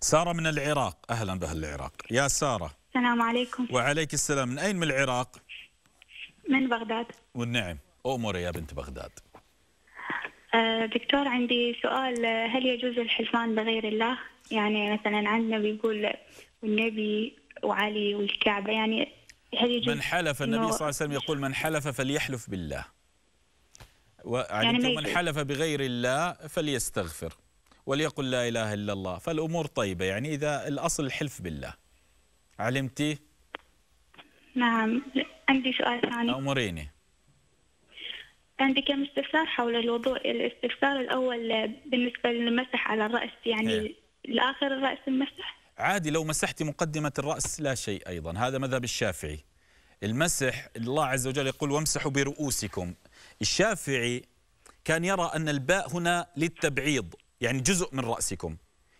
سارة من العراق أهلا بأهل العراق يا سارة السلام عليكم وعليك السلام من أين من العراق؟ من بغداد والنعم أموري يا بنت بغداد أه دكتور عندي سؤال هل يجوز الحلفان بغير الله؟ يعني مثلا عندنا بيقول والنبي وعلي والكعبة يعني هل يجوز من حلف النبي صلى الله عليه وسلم يقول من حلف فليحلف بالله يعني, يعني من حلف بغير الله فليستغفر وليقل لا إله إلا الله فالأمور طيبة يعني إذا الأصل الحلف بالله علمتي؟ نعم عندي سؤال ثاني أمريني عندي كم استفسار حول الوضوء الاستفسار الأول بالنسبة للمسح على الرأس يعني هي. الرأس المسح عادي لو مسحتي مقدمة الرأس لا شيء أيضا هذا مذهب الشافعي المسح الله عز وجل يقول وامسحوا برؤوسكم الشافعي كان يرى أن الباء هنا للتبعيض يعني جزء من رأسكم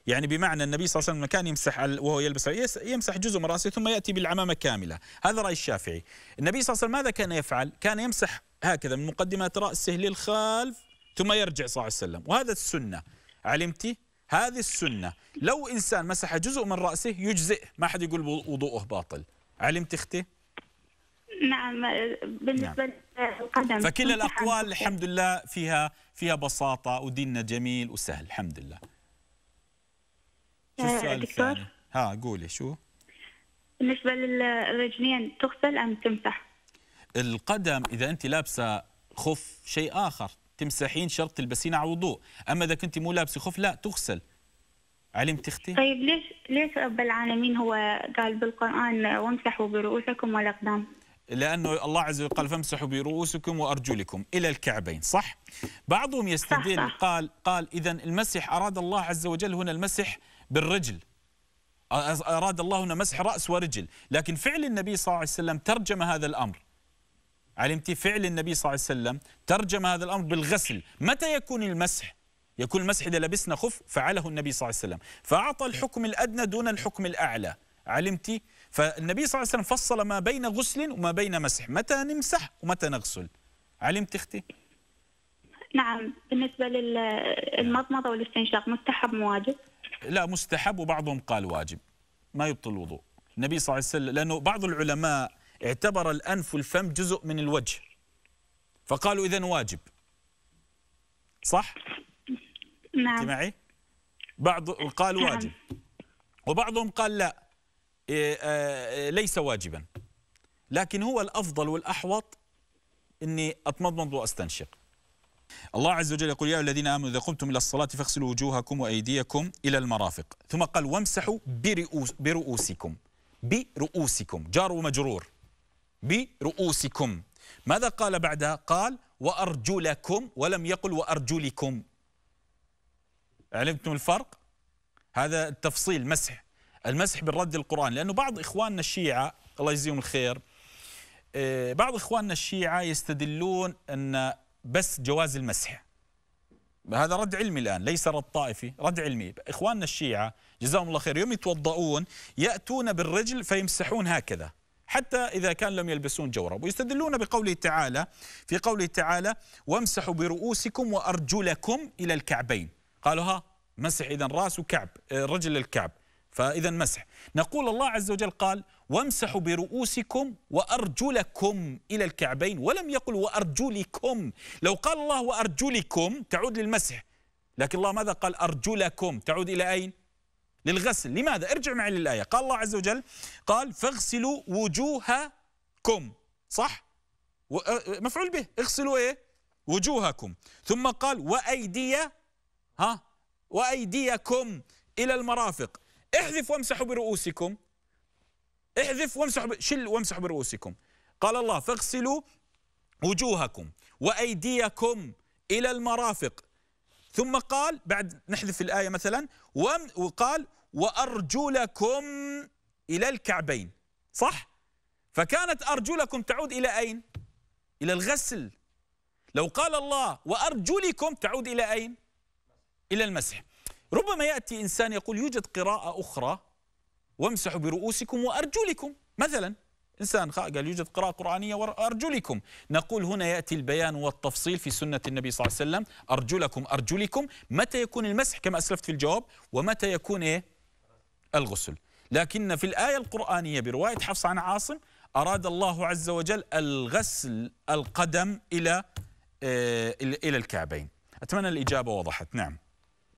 يعني بمعنى النبي صلى الله عليه وسلم كان يمسح وهو يلبس يمسح جزء من رأسه ثم يأتي بالعمامة كاملة هذا رأي الشافعي النبي صلى الله عليه وسلم ماذا كان يفعل كان يمسح هكذا من مقدمات رأسه للخلف ثم يرجع صلى الله عليه وسلم وهذا السنة علمتي هذه السنة لو إنسان مسح جزء من رأسه يجزئ ما حد يقول وضوءه باطل علمت أختي نعم بالنسبة نعم. القدم فكل الأقوال الحمد لله فيها فيها بساطة وديننا جميل وسهل الحمد لله شو آه، السؤال الثاني؟ ها قولي شو؟ بالنسبة للرجلين تغسل أم تمسح؟ القدم إذا أنت لابسة خف شيء آخر تمسحين شرط تلبسين على وضوء أما إذا كنت مو لابسة خف لا تغسل علمت اختي؟ طيب ليش ليش رب العالمين هو قال بالقرآن وامسحوا برؤوسكم والأقدام؟ لأنه الله عز وجل قال فامسحوا برؤوسكم وأرجلكم إلى الكعبين صح؟ بعضهم يستدل قال قال إذا المسح أراد الله عز وجل هنا المسح بالرجل أراد الله هنا مسح رأس ورجل لكن فعل النبي صلى الله عليه وسلم ترجم هذا الأمر علمتي فعل النبي صلى الله عليه وسلم ترجم هذا الأمر بالغسل متى يكون المسح؟ يكون المسح إذا لبسنا خف فعله النبي صلى الله عليه وسلم فأعطى الحكم الأدنى دون الحكم الأعلى علمتي فالنبي صلى الله عليه وسلم فصل ما بين غسل وما بين مسح متى نمسح ومتى نغسل علمت اختي نعم بالنسبة للمضمضة والاستنشاق مستحب واجب لا مستحب وبعضهم قال واجب ما يبطل الوضوء النبي صلى الله عليه وسلم لأنه بعض العلماء اعتبر الأنف والفم جزء من الوجه فقالوا إذا واجب صح؟ نعم معي؟ بعض قال نعم. واجب وبعضهم قال لا إيه، آه، آه، ليس واجبا لكن هو الأفضل والأحوط أني أتمضمض وأستنشق الله عز وجل يقول يا الذين آمنوا إذا قمتم إلى الصلاة فاغسلوا وجوهكم وأيديكم إلى المرافق ثم قال وامسحوا برؤوس برؤوسكم برؤوسكم جار ومجرور برؤوسكم ماذا قال بعدها قال وأرجلكم ولم يقل وأرجلكم علمتم الفرق هذا التفصيل مسح المسح بالرد القرآن لأنه بعض إخواننا الشيعة الله يجزيهم الخير آه، بعض إخواننا الشيعة يستدلون أن بس جواز المسح هذا رد علمي الآن ليس رد طائفي رد علمي إخواننا الشيعة جزاهم الله خير يوم يتوضؤون يأتون بالرجل فيمسحون هكذا حتى إذا كان لم يلبسون جورب ويستدلون بقوله تعالى في قوله تعالى وامسحوا برؤوسكم وأرجلكم إلى الكعبين قالوا ها مسح إذا رأس وكعب آه، رجل الكعب فإذا مسح نقول الله عز وجل قال وامسحوا برؤوسكم وأرجلكم إلى الكعبين ولم يقل وأرجلكم لو قال الله وأرجلكم تعود للمسح لكن الله ماذا قال أرجلكم تعود إلى أين للغسل لماذا ارجع معي للآية قال الله عز وجل قال فاغسلوا وجوهكم صح مفعول به اغسلوا ايه وجوهكم ثم قال وأيدي ها وأيديكم إلى المرافق احذف وامسحوا برؤوسكم احذف وامسحوا شل وامسحوا برؤوسكم قال الله فاغسلوا وجوهكم وأيديكم إلى المرافق ثم قال بعد نحذف الآية مثلا وقال وأرجلكم إلى الكعبين صح؟ فكانت أرجلكم تعود إلى أين؟ إلى الغسل لو قال الله وأرجلكم تعود إلى أين؟ إلى المسح ربما يأتي إنسان يقول يوجد قراءة أخرى وامسحوا برؤوسكم وأرجلكم مثلا إنسان قال يوجد قراءة قرآنية وأرجلكم نقول هنا يأتي البيان والتفصيل في سنة النبي صلى الله عليه وسلم أرجلكم أرجلكم متى يكون المسح كما أسلفت في الجواب ومتى يكون إيه؟ الغسل لكن في الآية القرآنية برواية حفص عن عاصم أراد الله عز وجل الغسل القدم إلى آه، إلى الكعبين أتمنى الإجابة وضحت نعم